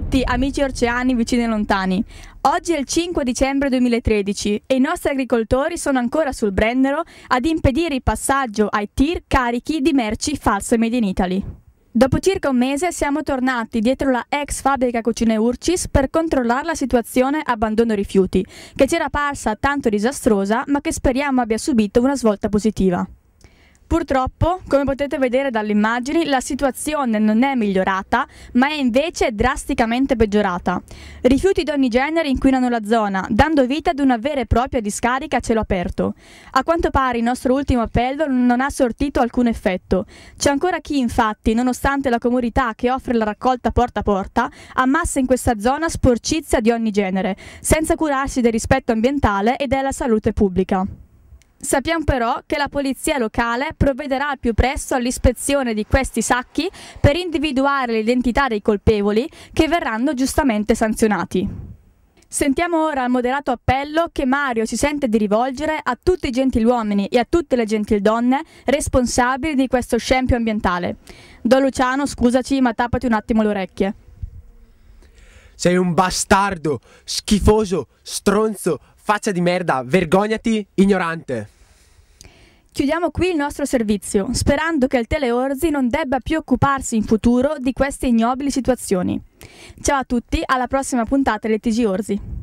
tutti amici orceani vicini e lontani. Oggi è il 5 dicembre 2013 e i nostri agricoltori sono ancora sul Brennero ad impedire il passaggio ai tir carichi di merci false made in Italy. Dopo circa un mese siamo tornati dietro la ex fabbrica cucine Urcis per controllare la situazione abbandono rifiuti, che ci era parsa tanto disastrosa ma che speriamo abbia subito una svolta positiva. Purtroppo, come potete vedere dalle immagini, la situazione non è migliorata, ma è invece drasticamente peggiorata. Rifiuti di ogni genere inquinano la zona, dando vita ad una vera e propria discarica a cielo aperto. A quanto pare il nostro ultimo appello non ha sortito alcun effetto. C'è ancora chi, infatti, nonostante la comunità che offre la raccolta porta a porta, ammassa in questa zona sporcizia di ogni genere, senza curarsi del rispetto ambientale e della salute pubblica. Sappiamo però che la polizia locale provvederà al più presto all'ispezione di questi sacchi per individuare l'identità dei colpevoli che verranno giustamente sanzionati. Sentiamo ora il moderato appello che Mario si sente di rivolgere a tutti i gentiluomini e a tutte le gentildonne responsabili di questo scempio ambientale. Don Luciano, scusaci, ma tappati un attimo le orecchie sei un bastardo, schifoso, stronzo, faccia di merda, vergognati, ignorante. Chiudiamo qui il nostro servizio, sperando che il Teleorzi non debba più occuparsi in futuro di queste ignobili situazioni. Ciao a tutti, alla prossima puntata del TG Orzi.